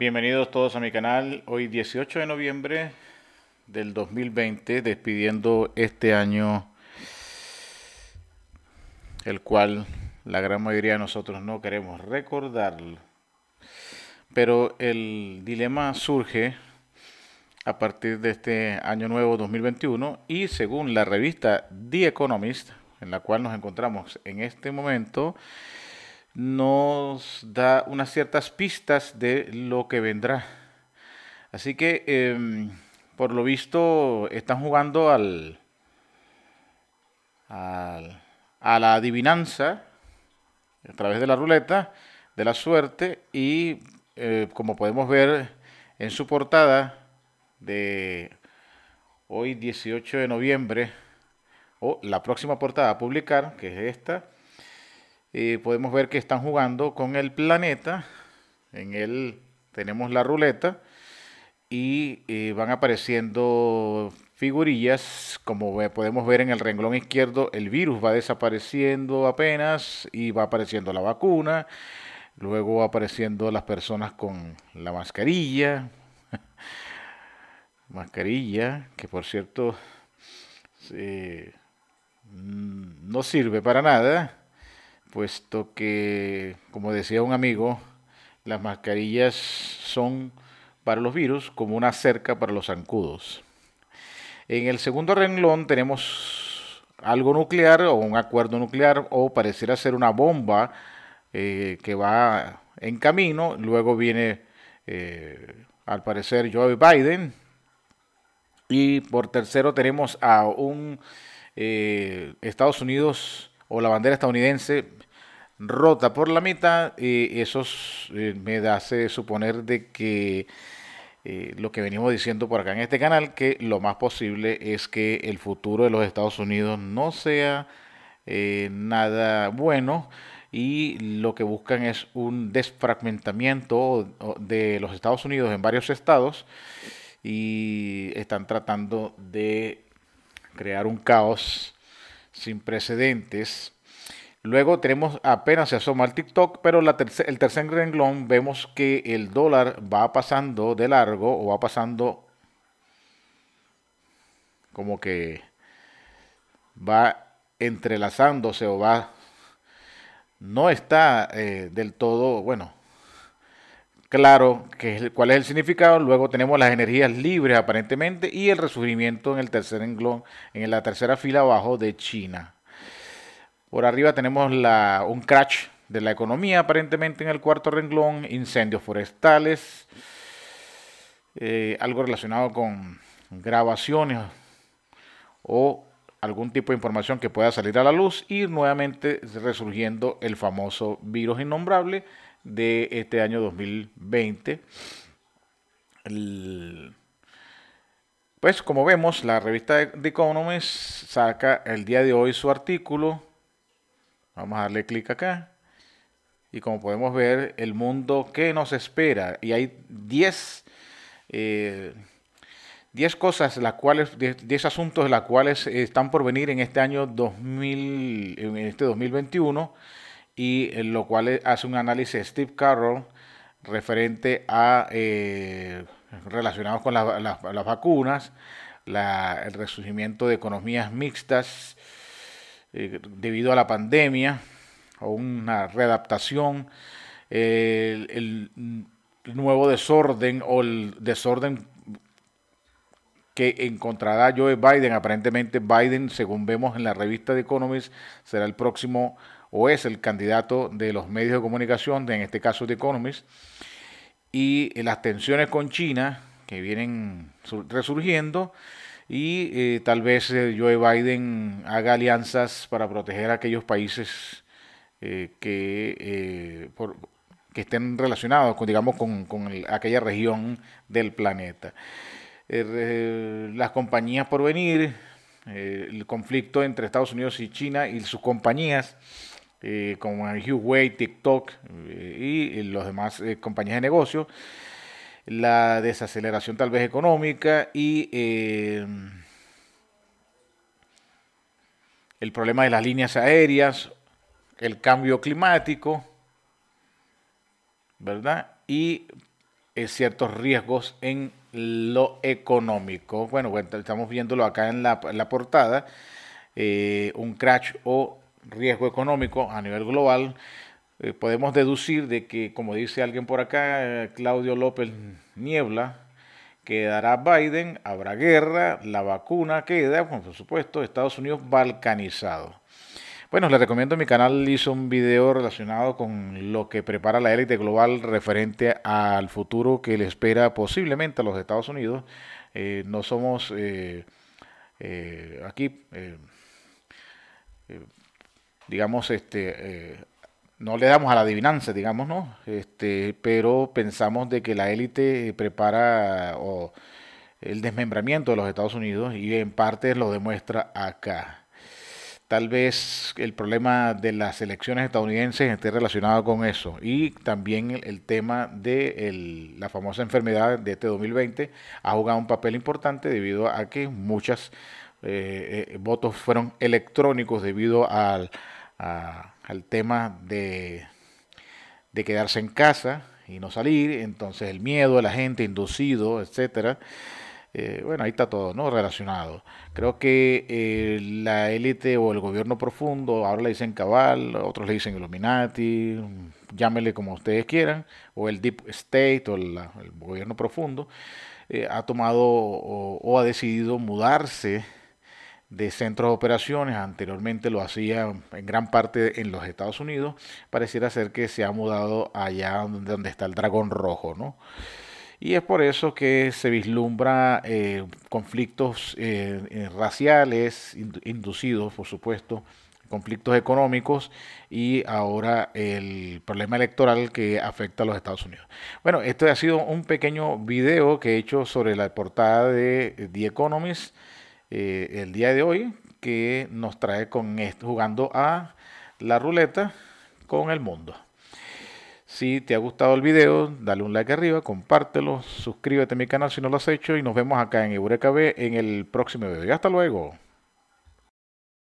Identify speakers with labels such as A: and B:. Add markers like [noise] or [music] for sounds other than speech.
A: Bienvenidos todos a mi canal. Hoy 18 de noviembre del 2020, despidiendo este año, el cual la gran mayoría de nosotros no queremos recordar. Pero el dilema surge a partir de este año nuevo 2021 y según la revista The Economist, en la cual nos encontramos en este momento, nos da unas ciertas pistas de lo que vendrá. Así que, em, por lo visto, están jugando al, a la adivinanza a través de la ruleta de la suerte y, eh, como podemos ver en su portada de hoy 18 de noviembre, o la próxima portada a publicar, que es esta, eh, podemos ver que están jugando con el planeta. En él tenemos la ruleta y eh, van apareciendo figurillas, como podemos ver en el renglón izquierdo, el virus va desapareciendo apenas y va apareciendo la vacuna, luego apareciendo las personas con la mascarilla, [laughs] mascarilla, que por cierto eh, no sirve para nada, puesto que, como decía un amigo, las mascarillas son para los virus como una cerca para los zancudos. En el segundo renglón tenemos algo nuclear o un acuerdo nuclear o pareciera ser una bomba eh, que va en camino. Luego viene, eh, al parecer, Joe Biden. Y por tercero tenemos a un eh, Estados Unidos o la bandera estadounidense rota por la mitad, eh, eso eh, me hace suponer de que eh, lo que venimos diciendo por acá en este canal, que lo más posible es que el futuro de los Estados Unidos no sea nada bueno y lo que buscan es un desfragmentamiento de los Estados Unidos en varios estados y están tratando de crear un caos sin precedentes. Luego tenemos, apenas se asoma al TikTok, pero el tercer renglón vemos que el dólar va pasando de largo o va pasando como que va entrelazándose o va, no está eh, del todo, bueno, claro que, cuál es el significado. Luego tenemos las energías libres aparentemente y el resurgimiento en el tercer renglón, en la tercera fila abajo de China. Por arriba tenemos un crash de la economía aparentemente en el cuarto renglón, incendios forestales, eh, algo relacionado con grabaciones o algún tipo de información que pueda salir a la luz y nuevamente resurgiendo el famoso virus innombrable de este año 2020. pues como vemos, la revista de Economist saca el día de hoy su artículo. Vamos a darle clic acá. Y como podemos ver, el mundo que nos espera. Y hay 10 10 eh, cosas, las cuales, 10, asuntos de las cuales están por venir en este año en este 2021 y en eh, lo cual eh, hace un análisis Steve Carroll referente a eh, relacionados con las vacunas, el resurgimiento de economías mixtas debido a la pandemia o una readaptación, el, el, mm, nuevo desorden o el desorden que encontrará Joe Biden. Aparentemente Biden, según vemos en la revista de Economist, será el próximo o es el candidato de los medios de comunicación, en este caso The Economist. Y las tensiones con China que vienen resurgiendo y eh, tal vez eh, Joe Biden haga alianzas para proteger a aquellos países eh, que, que estén relacionados, con, digamos, con, aquella región del planeta. Eh, las compañías por venir, eh, el conflicto entre Estados Unidos y China y sus compañías, eh, como Huawei, TikTok y las demás compañías de negocio, la desaceleración tal vez económica y el problema de las líneas aéreas, el cambio climático, ¿verdad? Y ciertos riesgos en lo económico. Bueno, estamos viéndolo acá en la, portada. Eh, un crash o riesgo económico a nivel global. Eh, podemos deducir de que, como dice alguien por acá, eh, Claudio López Niebla, quedará Biden, habrá guerra, la vacuna queda, por supuesto, Estados Unidos balcanizado. Bueno, les recomiendo mi canal, hizo un video relacionado con lo que prepara la élite global referente al futuro que le espera posiblemente a los Estados Unidos. Eh, no somos eh, eh, aquí, digamos, este, no le damos a la adivinanza, digamos, Este, pero pensamos de que la élite prepara el desmembramiento de los Estados Unidos y en parte lo demuestra acá tal vez el problema de las elecciones estadounidenses esté relacionado con eso. Y también el, tema de la famosa enfermedad de este 2020 ha jugado un papel importante debido a que muchos eh, eh, votos fueron electrónicos debido al, tema de, de quedarse en casa y no salir, entonces el miedo de la gente inducido, etcétera. Eh, bueno, ahí está todo, ¿no? Relacionado. Creo que eh, la élite o el gobierno profundo, ahora le dicen cabal, otros le dicen Illuminati, llámele como ustedes quieran, o el Deep State o el, gobierno profundo, eh, ha tomado o, ha decidido mudarse de centros de operaciones, anteriormente lo hacía en gran parte en los Estados Unidos, pareciera ser que se ha mudado allá donde está el dragón rojo, ¿no? Y es por eso que se vislumbra eh, conflictos eh, eh, raciales inducidos, por supuesto, conflictos económicos y ahora el problema electoral que afecta a los Estados Unidos. Bueno, esto ha sido un pequeño video que he hecho sobre la portada de The Economist el día de hoy, que nos trae con jugando a la ruleta con el mundo. Si te ha gustado el video, dale un like arriba, compártelo, suscríbete a mi canal si no lo has hecho y nos vemos acá en Eureka B en el próximo video. hasta luego.